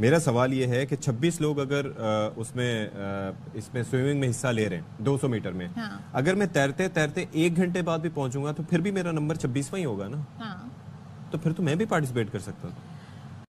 मेरा सवाल ये है कि 26 लोग अगर आ, उसमें आ, इसमें स्विमिंग में हिस्सा ले रहे हैं 200 मीटर में हाँ। अगर मैं तैरते तैरते एक घंटे बाद भी पहुंचूंगा तो फिर भी मेरा नंबर छब्बीस ही होगा ना हाँ। तो फिर तो मैं भी पार्टिसिपेट कर सकता हूँ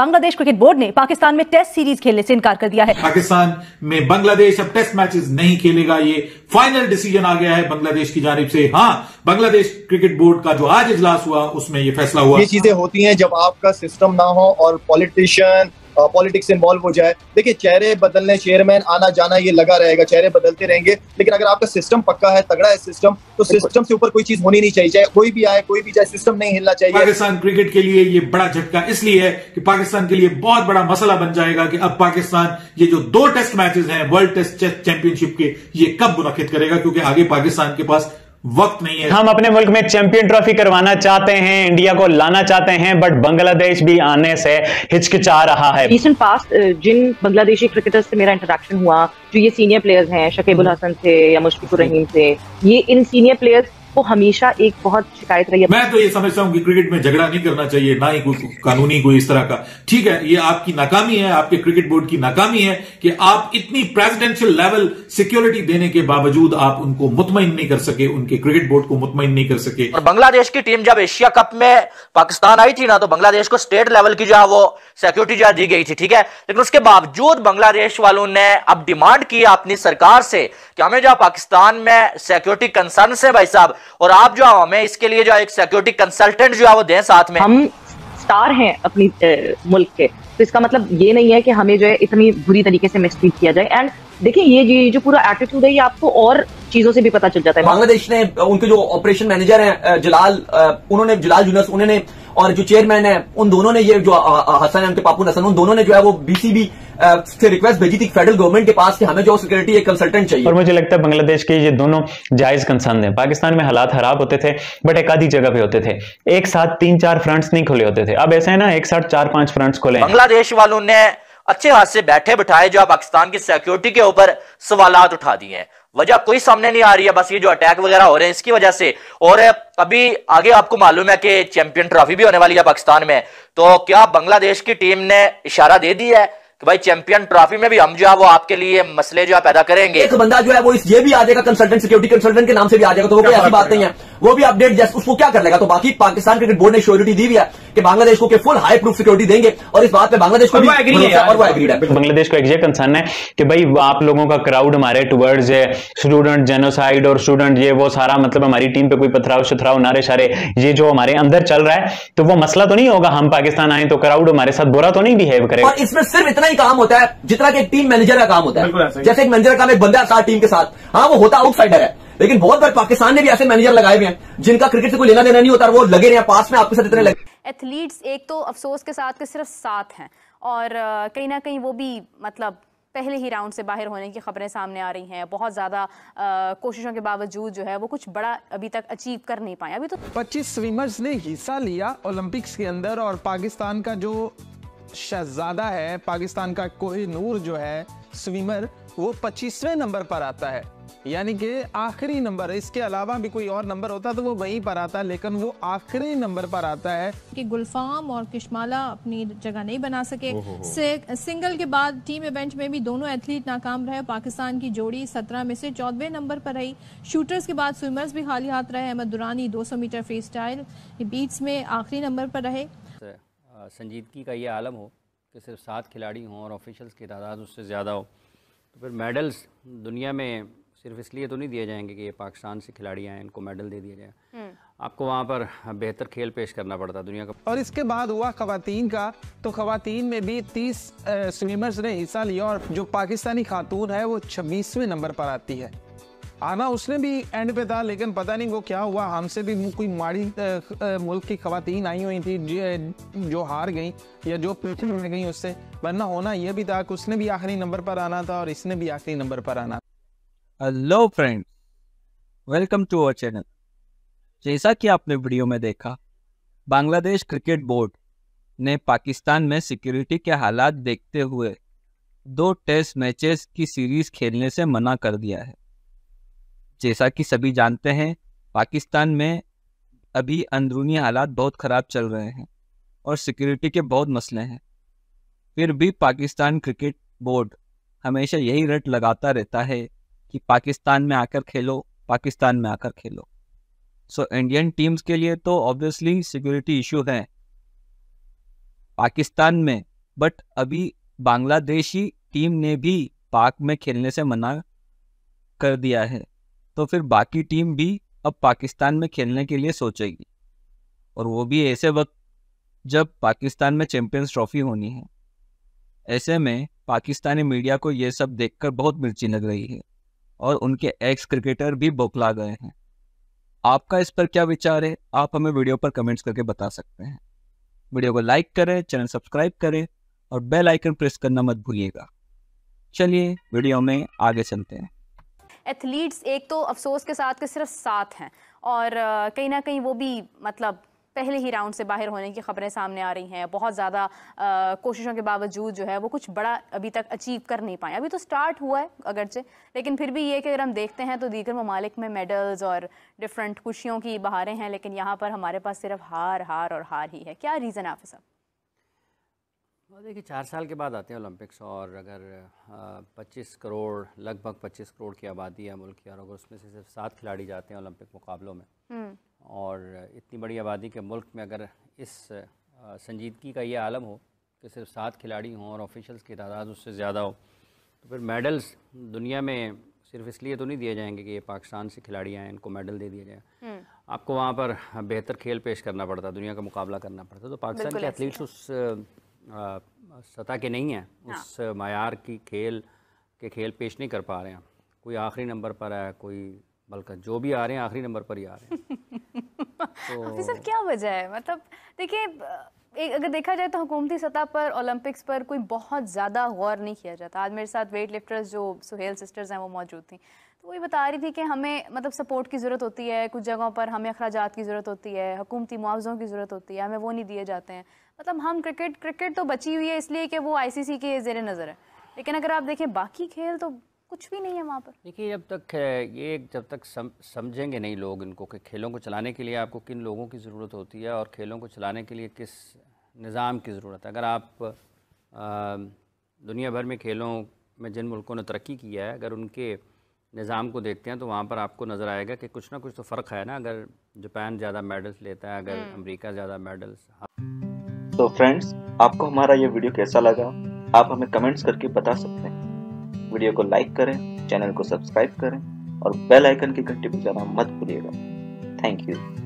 बांग्लादेश क्रिकेट बोर्ड ने पाकिस्तान में टेस्ट सीरीज खेलने से इनकार कर दिया है पाकिस्तान में बांग्लादेश अब टेस्ट मैचेस नहीं खेलेगा ये फाइनल डिसीजन आ गया है बांग्लादेश की जानब से हाँ बांग्लादेश क्रिकेट बोर्ड का जो आज इजलास हुआ उसमें ये फैसला हुआ ये चीजें होती है जब आपका सिस्टम ना हो और पॉलिटिशियन पॉलिटिक्स इन्वॉल्व हो जाए देखिए चेहरे बदलने चेयरमैन आना जाना ये लगा रहेगा चेहरे बदलते रहेंगे लेकिन अगर आपका सिस्टम पक्का है तगड़ा है सिस्टम तो सिस्टम से ऊपर कोई चीज होनी नहीं चाहिए चाहे कोई भी आए कोई भी चाहे सिस्टम नहीं हिलना चाहिए पाकिस्तान क्रिकेट के लिए ये बड़ा झटका इसलिए है कि पाकिस्तान के लिए बहुत बड़ा मसला बन जाएगा कि अब पाकिस्तान ये जो दो टेस्ट मैचेस हैं वर्ल्ड टेस्ट चैंपियनशिप के ये कब मुनद करेगा क्योंकि आगे पाकिस्तान के पास वक्त नहीं है हम अपने मुल्क में चैंपियन ट्रॉफी करवाना चाहते हैं इंडिया को लाना चाहते हैं बट बांग्लादेश भी आने से हिचकिचा रहा है रिसेंट पास जिन बांग्लादेशी क्रिकेटर्स से मेरा इंटरेक्शन हुआ जो ये सीनियर प्लेयर्स हैं शकीबुल हसन थे या मुशफिकुर रहीम थे ये इन सीनियर प्लेयर्स वो हमेशा एक बहुत शिकायत रही है मैं तो ये समझता हूँ कि क्रिकेट में झगड़ा नहीं करना चाहिए ना ही कोई कानूनी कोई इस तरह का ठीक है ये आपकी नाकामी है आपके क्रिकेट बोर्ड की नाकामी है कि आप इतनी प्रेसिडेंशियल लेवल सिक्योरिटी देने के बावजूद आप उनको मुतमिन नहीं कर सके उनके क्रिकेट बोर्ड को मुतमिन नहीं कर सके और बांग्लादेश की टीम जब एशिया कप में पाकिस्तान आई थी ना तो बांग्लादेश को स्टेट लेवल की जो है वो सिक्योरिटी जहां दी गई थी ठीक है लेकिन उसके बावजूद बांग्लादेश वालों ने अब डिमांड की अपनी सरकार से कि हमें जो पाकिस्तान में सिक्योरिटी कंसर्न है भाई साहब और आप जो हमें इसके लिए जो एक सिक्योरिटी कंसल्टेंट जो है वो दें साथ में हम स्टार हैं अपनी मुल्क के तो इसका मतलब ये नहीं है कि हमें जो है इतनी बुरी तरीके से मिसट्रीट किया जाए एंड देखिए ये जी जो पूरा एटीट्यूड है ये आपको और चीजों से भी पता चल जाता है बांग्लादेश ने उनके जो ऑपरेशन मैनेजर हैं जलाल उन्होंने जलाल जूनस उन्होंने और जो चेयरमैन है उन दोनों ने ये जो हसन है उनके पापू हसन उन दोनों ने जो है वो बीसीबी से रिक्वेस्ट भेजी थी फेडरल गवर्नमेंट के पास कि हमें जो सिक्योरिटी एक कंसल्टेंट चाहिए और मुझे लगता है बांग्लादेश के ये दोनों जायज कंसर्न है पाकिस्तान में हालात खराब होते थे बट एक आधी जगह पे होते थे एक साथ तीन चार फ्रंट्स नहीं खुले होते थे अब ऐसा है ना एक साथ चार पांच फ्रंट्स खुले बांग्लादेश वालों ने अच्छे हाथ से बैठे बैठाए जो पाकिस्तान की सिक्योरिटी के ऊपर सवाल उठा दिए हैं वजह कोई सामने नहीं आ रही है बस ये जो अटैक वगैरह हो रहे हैं इसकी वजह से और अभी आगे आपको मालूम है कि चैंपियन ट्रॉफी भी होने वाली है पाकिस्तान में तो क्या बांग्लादेश की टीम ने इशारा दे दिया है कि भाई चैंपियन ट्रॉफी में भी हम जो है वो आपके लिए मसले जो है पैदा करेंगे एक बंदा जो है वो ये भी आ जाएगा कंसल्टेंट सिक्योरिटी कंसल्टेंट के नाम से भी आ जाएगा तो वो कोई ऐसी बात नहीं है वो भी अपडेट जैसे उसको क्या कर लेगा तो बाकी पाकिस्तान क्रिकेट बोर्ड ने श्योरिटी दी है कि बांग्लादेश को फुल हाई प्रूफ सिक्योरिटी देंगे और इस बात पे बांग्लादेश को भी एग्री है और वो एग्रीड है बांग्लादेश को एग्जैक्ट कंसर्न है कि भाई आप लोगों का क्राउड हमारे टुवर्ड्स स्टूडेंट जेनोसाइड और स्टूडेंट ये वो सारा मतलब हमारी टीम पे कोई पथराव शथराव नारे सारे ये जो हमारे अंदर चल रहा है तो वो मसला तो नहीं होगा हम पाकिस्तान आए तो क्राउड हमारे साथ बुरा तो नहीं बिहेव करेगा और इसमें सिर्फ इतना ही काम होता है जितना की टीम मैनेजर का काम होता है जैसे एक मैनेजर का काम एक बंदा साथ टीम के साथ हाँ वो होता आउटसाइडर है लेकिन बहुत बार पाकिस्तान ने भी ऐसे मैनेजर लगाए हुए हैं जिनका क्रिकेट से कोई लेना देना नहीं होता वो लगे रहे पास में आपके साथ इतने लगे एथलीट्स एक तो अफसोस के साथ के सिर्फ सात हैं और कहीं ना कहीं वो भी मतलब पहले ही राउंड से बाहर होने की खबरें सामने आ रही हैं बहुत ज़्यादा कोशिशों के बावजूद जो है वो कुछ बड़ा अभी तक अचीव कर नहीं पाए अभी तो 25 स्विमर्स ने हिस्सा लिया ओलंपिक्स के अंदर और पाकिस्तान का जो शहजादा है पाकिस्तान का कोई नूर जो है स्विमर वो पच्चीसवें नंबर पर आता है यानी कि आखिरी नंबर इसके अलावा भी कोई और नंबर होता तो वो वहीं पर आता लेकिन वो आखिरी नंबर पर आता है कि गुलफाम और किशमाला अपनी जगह नहीं बना सके से, सिंगल के बाद टीम इवेंट में भी दोनों एथलीट नाकाम रहे पाकिस्तान की जोड़ी सत्रह में से चौदवे नंबर पर रही शूटर्स के बाद स्विमर्स भी खाली हाथ रहे अहमद दुरानी दो मीटर फ्री स्टाइल बीट्स में आखिरी नंबर पर रहे संजीदगी का ये आलम हो कि सिर्फ सात खिलाड़ी हों और ऑफिशल्स की तादाद उससे ज़्यादा हो तो फिर मेडल्स दुनिया में सिर्फ इसलिए तो नहीं दिए जाएंगे कि ये पाकिस्तान से खिलाड़ी आए इनको मेडल दे दिया जाए हम्म। आपको वहाँ पर बेहतर खेल पेश करना पड़ता दुनिया का और इसके बाद हुआ खातन का तो खातन में भी तीस स्विमर्स ने हिस्सा लिया और जो पाकिस्तानी खातून है वो छब्बीसवें नंबर पर आती है आना उसने भी एंड पे था लेकिन पता नहीं वो क्या हुआ हमसे भी कोई माड़ी मुल्क की खातन आई हुई थी जो हार गई या जो पीछे गई उससे वरना होना यह भी था कि उसने भी आखिरी नंबर पर आना था और इसने भी आखिरी नंबर पर आना hello friend welcome to our channel जैसा कि आपने वीडियो में देखा बांग्लादेश क्रिकेट बोर्ड ने पाकिस्तान में सिक्योरिटी के हालात देखते हुए दो टेस्ट मैचेस की सीरीज खेलने से मना कर दिया है जैसा कि सभी जानते हैं पाकिस्तान में अभी अंदरूनी हालात बहुत ख़राब चल रहे हैं और सिक्योरिटी के बहुत मसले हैं फिर भी पाकिस्तान क्रिकेट बोर्ड हमेशा यही रट लगाता रहता है कि पाकिस्तान में आकर खेलो पाकिस्तान में आकर खेलो सो इंडियन टीम्स के लिए तो ऑब्वियसली सिक्योरिटी इशू है पाकिस्तान में बट अभी बांग्लादेशी टीम ने भी पाक में खेलने से मना कर दिया है तो फिर बाकी टीम भी अब पाकिस्तान में खेलने के लिए सोचेगी और वो भी ऐसे वक्त जब पाकिस्तान में चैंपियंस ट्रॉफी होनी है ऐसे में पाकिस्तानी मीडिया को ये सब देखकर बहुत मिर्ची लग रही है और उनके एक्स क्रिकेटर भी बौखला गए हैं आपका इस पर क्या विचार है आप हमें वीडियो पर कमेंट्स करके बता सकते हैं वीडियो को लाइक करें चैनल सब्सक्राइब करें और बेल आइकन प्रेस करना मत भूलिएगा चलिए वीडियो में आगे चलते हैं एथलीट्स एक तो अफसोस के साथ के सिर्फ सात हैं और कहीं ना कहीं वो भी मतलब पहले ही राउंड से बाहर होने की खबरें सामने आ रही हैं बहुत ज़्यादा कोशिशों के बावजूद जो है वो कुछ बड़ा अभी तक अचीव कर नहीं पाए अभी तो स्टार्ट हुआ है अगरचे लेकिन फिर भी ये कि अगर हम देखते हैं तो दीगर ममालिक में मेडल्स और डिफरेंट खुशियों की बहारें हैं लेकिन यहाँ पर हमारे पास सिर्फ हार हार और हार ही है क्या रीज़न है आप हाँ, देखिए चार साल के बाद आते हैं ओलंपिक्स और अगर पच्चीस करोड़ लगभग पच्चीस करोड़ की आबादी है मुल्क की और अगर उसमें से सिर्फ सात खिलाड़ी जाते हैं ओलंपिक मुकाबलों में हम्म। इतनी बड़ी आबादी के मुल्क में अगर इस संजीदगी का ये आलम हो कि सिर्फ सात खिलाड़ी हों और ऑफिशल्स की तादाद उससे ज़्यादा हो तो फिर मेडल्स दुनिया में सिर्फ इसलिए तो नहीं दिए जाएंगे कि ये पाकिस्तान से खिलाड़ी आए इनको मेडल दे दिया जाए हम्म। आपको वहाँ पर बेहतर खेल पेश करना पड़ता दुनिया का मुकाबला करना पड़ता तो पाकिस्तान के एथलीट्स उस सतह के नहीं हैं हाँ। उस मैार की खेल के खेल पेश नहीं कर पा रहे हैं कोई आखिरी नंबर पर है कोई बल्कि जो भी आ रहे हैं आखिरी नंबर पर ही आ रहे हैं ऑफिसर तो क्या वजह है मतलब देखिए एक अगर देखा जाए तो हुकूमती सतह पर ओलंपिक्स पर कोई बहुत ज़्यादा गौर नहीं किया जाता आज मेरे साथ वेट लिफ्टर्स जो सुहेल सिस्टर्स हैं वो मौजूद थी तो वही बता रही थी कि हमें मतलब सपोर्ट की ज़रूरत होती है कुछ जगहों पर हमें अखराज की ज़रूरत होती है हुकूमती मुआवज़ों की ज़रूरत होती है हमें वो नहीं दिए जाते हैं मतलब हम क्रिकेट क्रिकेट तो बची हुई है इसलिए कि वो आई के जेर नज़र है लेकिन अगर आप देखें बाकी खेल तो कुछ भी नहीं है वहाँ पर देखिए जब तक ये जब तक सम, समझेंगे नहीं लोग इनको कि खेलों को चलाने के लिए आपको किन लोगों की ज़रूरत होती है और खेलों को चलाने के लिए किस निज़ाम की ज़रूरत है अगर आप आ, दुनिया भर में खेलों में जिन मुल्कों ने तरक्की किया है अगर उनके निज़ाम को देखते हैं तो वहाँ पर आपको नज़र आएगा कि कुछ ना कुछ तो फ़र्क है ना अगर जापान ज़्यादा मेडल्स लेता है अगर हम्म। अमेरिका ज़्यादा मेडल्स तो फ्रेंड्स आपको हमारा ये वीडियो कैसा लगा आप हमें कमेंट्स करके बता सकते हैं वीडियो को लाइक करें चैनल को सब्सक्राइब करें और बेल आइकन की घंटी बजाना मत भूलिएगा थैंक यू